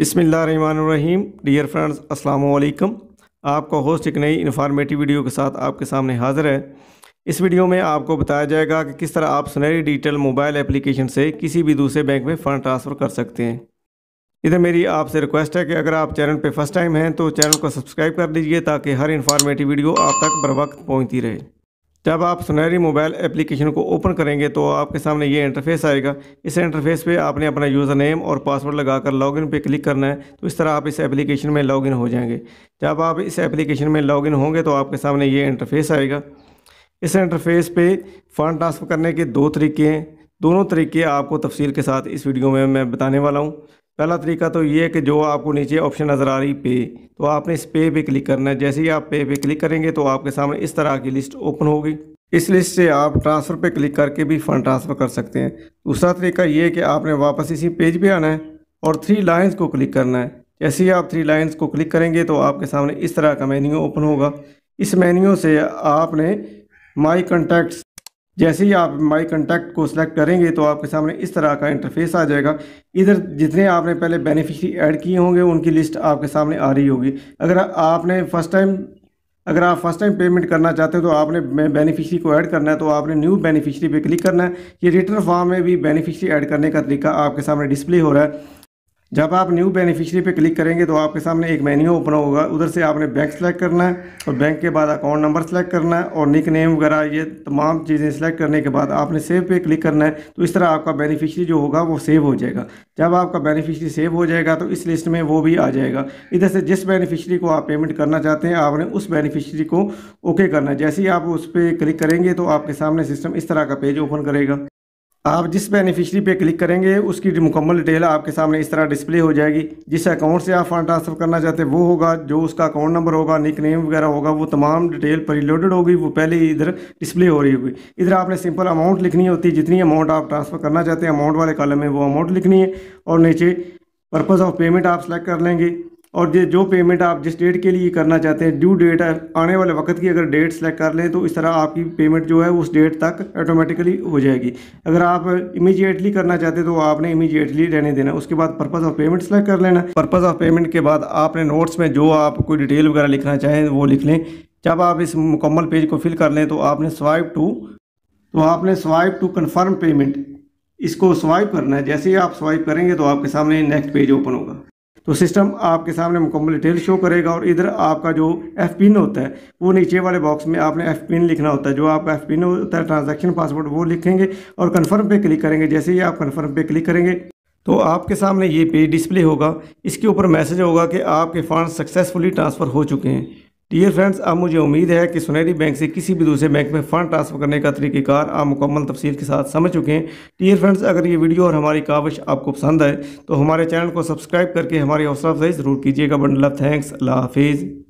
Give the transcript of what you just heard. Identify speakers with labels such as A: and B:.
A: रहीम dear friends अस्सलाम वालेकुम आपका होस्ट एक नई इन्फॉर्मेटिव वीडियो के साथ आपके सामने हाज़िर है इस वीडियो में आपको बताया जाएगा कि किस तरह आप सुनहरी डिजिटल मोबाइल एप्लीकेशन से किसी भी दूसरे बैंक में फ़ंड ट्रांसफ़र कर सकते हैं इधर मेरी आपसे रिक्वेस्ट है कि अगर आप चैनल पर फर्स्ट टाइम हैं तो चैनल को सब्सक्राइब कर लीजिए ताकि हर इन्फॉर्मेटिव वीडियो आप तक बर वक्त पहुँचती रहे जब आप सुनहरी मोबाइल एप्लीकेशन को ओपन करेंगे तो आपके सामने ये इंटरफेस आएगा इस इंटरफेस पे आपने अपना यूज़र नेम और पासवर्ड लगाकर लॉगिन पे क्लिक करना है तो इस तरह आप इस एप्लीकेशन में लॉगिन हो जाएंगे जब आप इस एप्लीकेशन में लॉगिन होंगे तो आपके सामने ये इंटरफेस आएगा इस इंटरफेस पर फ़ंड ट्रांसफ़र करने के दो तरीके हैं दोनों तरीके आपको तफसील के साथ इस वीडियो में मैं बताने वाला हूँ पहला तरीका तो ये है कि जो आपको नीचे ऑप्शन नज़र आ रही पे तो आपने इस पे पे क्लिक करना है जैसे ही आप पे पे क्लिक करेंगे तो आपके सामने इस तरह की लिस्ट ओपन होगी इस लिस्ट से आप ट्रांसफ़र पे क्लिक करके भी फ़ंड ट्रांसफ़र कर सकते हैं दूसरा तरीका ये है कि आपने वापस इसी पेज पे आना है और थ्री लाइन्स को क्लिक करना है जैसे ही आप थ्री लाइन्स को क्लिक करेंगे तो आपके सामने इस तरह का मेन्यू ओपन होगा इस मेन्यू से आपने माई कंटैक्ट्स जैसे ही आप माई कंटैक्ट को सिलेक्ट करेंगे तो आपके सामने इस तरह का इंटरफेस आ जाएगा इधर जितने आपने पहले बेनिफिशरी ऐड किए होंगे उनकी लिस्ट आपके सामने आ रही होगी अगर आपने फ़र्स्ट टाइम अगर आप फर्स्ट टाइम पेमेंट करना चाहते हो तो आपने बेनिफिशरी को ऐड करना है तो आपने न्यू बेनिफिशरी पे क्लिक करना है ये रिटर्न फॉर्म में भी बेनिफिशरी ऐड करने का तरीका आपके सामने डिस्प्ले हो रहा है जब आप न्यू बेनिफिशियरी पे क्लिक करेंगे तो आपके सामने एक मेन्यू ओपन होगा उधर से आपने बैंक सेलेक्ट करना है और बैंक के बाद अकाउंट नंबर सेलेक्ट करना है और निक नेम वगैरह ये तमाम चीज़ें सेलेक्ट करने के बाद आपने सेव पे क्लिक करना है तो इस तरह आपका बेनिफिशियरी जो होगा वो सेव हो जाएगा जब आपका बेनिफिशरी सेव हो जाएगा तो इस लिस्ट में वो भी आ जाएगा इधर से जिस बेनिफिशरी को आप पेमेंट करना चाहते हैं आपने उस बेनिफिशरी को ओके करना है जैसे ही आप उस पर क्लिक करेंगे तो आपके सामने सिस्टम इस तरह का पेज ओपन करेगा आप जिस बेनिफिशरी पे क्लिक करेंगे उसकी मुकम्मल डिटेल आपके सामने इस तरह डिस्प्ले हो जाएगी जिस अकाउंट से आप फंड ट्रांसफ़र करना चाहते हैं वो होगा जो उसका अकाउंट नंबर होगा निक नेम वगैरह होगा वो तमाम डिटेल परिलोडेड होगी वो पहले ही इधर डिस्प्ले हो रही होगी इधर आपने सिंपल अमाउंट लिखनी होती है जितनी अमाउंट आप ट्रांसफ़र करना चाहते हैं अमाउंट वाले कॉलम में वो अमाउंट लिखनी है और नीचे पर्पज़ ऑफ पेमेंट आप सेलेक्ट कर लेंगे और ये जो पेमेंट आप जिस डेट के लिए करना चाहते हैं ड्यू डेट आने वाले वक्त की अगर डेट सेलेक्ट कर लें तो इस तरह आपकी पेमेंट जो है उस डेट तक ऑटोमेटिकली हो जाएगी अगर आप इमीजिएटली करना चाहते हैं तो आपने इमीजिएटली रहने देना उसके बाद पर्पज़ ऑफ पेमेंट सेलेक्ट कर लेना पर्पज़ ऑफ पेमेंट के बाद आपने नोट्स में जो आप कोई डिटेल वगैरह लिखना चाहें वो लिख लें जब आप इस मुकम्मल पेज को फिल कर लें तो आपने स्वाइप टू तो आपने स्वाइप टू कन्फर्म पेमेंट इसको स्वाइप करना है जैसे ही आप स्वाइप करेंगे तो आपके सामने नेक्स्ट पेज ओपन होगा तो सिस्टम आपके सामने मुकम्मल डिटेल शो करेगा और इधर आपका जो एफ पिन होता है वो नीचे वाले बॉक्स में आपने एफ पिन लिखना होता है जो आपका एफ पिन होता है ट्रांजैक्शन पासवर्ड वो लिखेंगे और कन्फर्म पे क्लिक करेंगे जैसे ही आप कन्फर्म पे क्लिक करेंगे तो आपके सामने ये पेज डिस्प्ले होगा इसके ऊपर मैसेज होगा कि आपके फ़ंड सक्सेसफुली ट्रांसफ़र हो चुके हैं डियर फ्रेंड्स अब मुझे उम्मीद है कि सुनहरी बैंक से किसी भी दूसरे बैंक में फ़ंड ट्रांसफ़र करने का तरीक़ेकार आप मुकम्मल तफसील के साथ समझ चुके हैं डियर फ्रेंड्स अगर ये वीडियो और हमारी काविश आपको पसंद आए तो हमारे चैनल को सब्सक्राइब करके हमारी हौसला अफजाई ज़रूर कीजिएगा बंडला थैंक्स अल्लाह हाफिज़